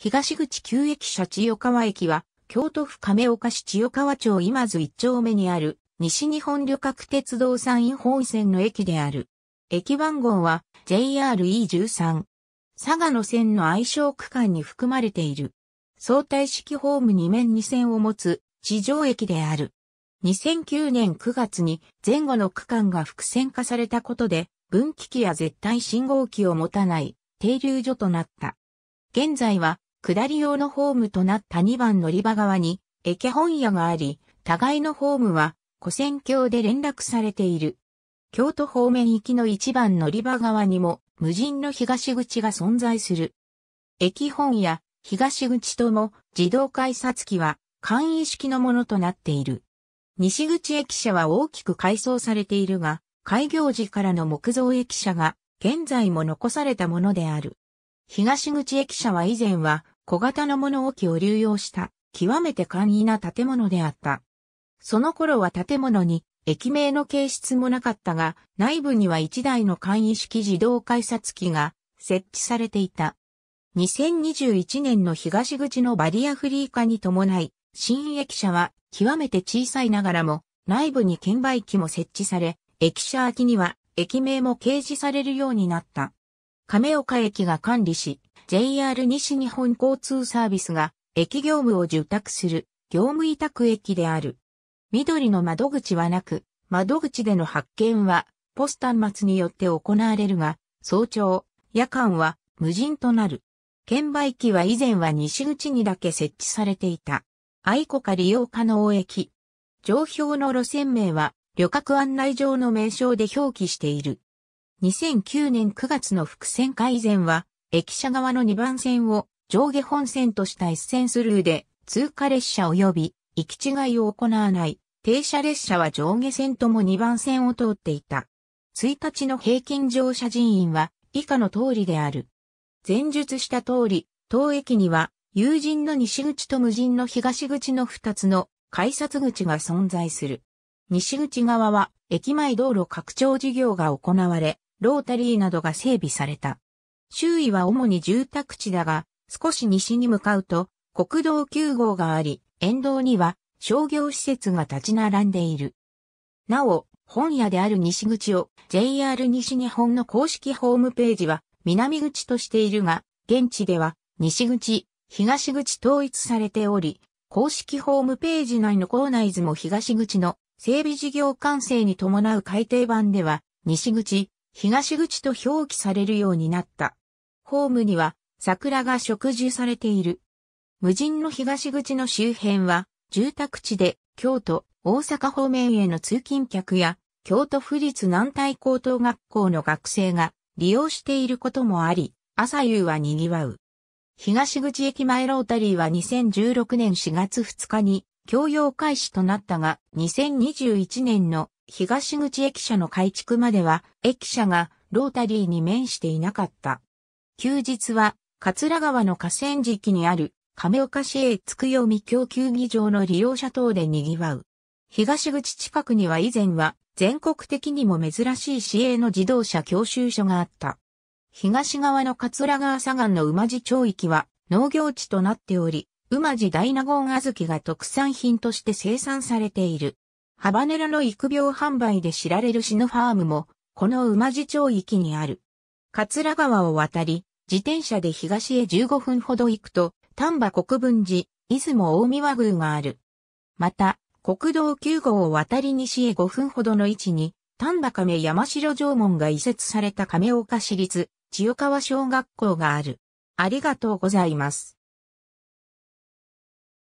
東口旧駅舎千代川駅は、京都府亀岡市千代川町今津一丁目にある、西日本旅客鉄道山陰本線の駅である。駅番号は JRE13。佐賀の線の愛称区間に含まれている。相対式ホーム2面2線を持つ地上駅である。2009年9月に前後の区間が複線化されたことで、分岐器や絶対信号機を持たない停留所となった。現在は下り用のホームとなった2番乗り場側に、駅本屋があり、互いのホームは、古戦橋で連絡されている。京都方面行きの1番乗り場側にも、無人の東口が存在する。駅本や東口とも自動改札機は簡易式のものとなっている。西口駅舎は大きく改装されているが、開業時からの木造駅舎が現在も残されたものである。東口駅舎は以前は小型の物置を流用した極めて簡易な建物であった。その頃は建物に駅名の形質もなかったが、内部には1台の簡易式自動改札機が設置されていた。2021年の東口のバリアフリー化に伴い、新駅舎は極めて小さいながらも、内部に券売機も設置され、駅舎空きには駅名も掲示されるようになった。亀岡駅が管理し、JR 西日本交通サービスが駅業務を受託する業務委託駅である。緑の窓口はなく、窓口での発見はポスター末によって行われるが、早朝、夜間は無人となる。券売機は以前は西口にだけ設置されていた。愛子か利用可能駅。上表の路線名は旅客案内上の名称で表記している。2009年9月の伏線改善は駅舎側の2番線を上下本線とした一線スルーで通過列車及び行き違いを行わない停車列車は上下線とも2番線を通っていた。1日の平均乗車人員は以下の通りである。前述した通り、当駅には友人の西口と無人の東口の2つの改札口が存在する。西口側は駅前道路拡張事業が行われ、ロータリーなどが整備された。周囲は主に住宅地だが、少し西に向かうと、国道9号があり、沿道には商業施設が立ち並んでいる。なお、本屋である西口を JR 西日本の公式ホームページは南口としているが、現地では西口、東口統一されており、公式ホームページ内の構内図も東口の整備事業完成に伴う改定版では、西口、東口と表記されるようになった。ホームには桜が植樹されている。無人の東口の周辺は住宅地で京都、大阪方面への通勤客や京都府立南大高等学校の学生が利用していることもあり、朝夕は賑わう。東口駅前ロータリーは2016年4月2日に共用開始となったが、2021年の東口駅舎の改築までは、駅舎がロータリーに面していなかった。休日は、桂川の河川敷にある亀岡市営つくよみ供給技場の利用者等で賑わう。東口近くには以前は全国的にも珍しい市営の自動車教習所があった。東側の桂川左岸の馬地町域は農業地となっており、馬地大納言小豆が特産品として生産されている。ハバネロの育病販売で知られるシノファームも、この馬路町域にある。桂川を渡り、自転車で東へ15分ほど行くと、丹波国分寺、出雲大宮宮がある。また、国道9号を渡り西へ5分ほどの位置に、丹波亀山城城門が移設された亀岡市立、千代川小学校がある。ありがとうございます。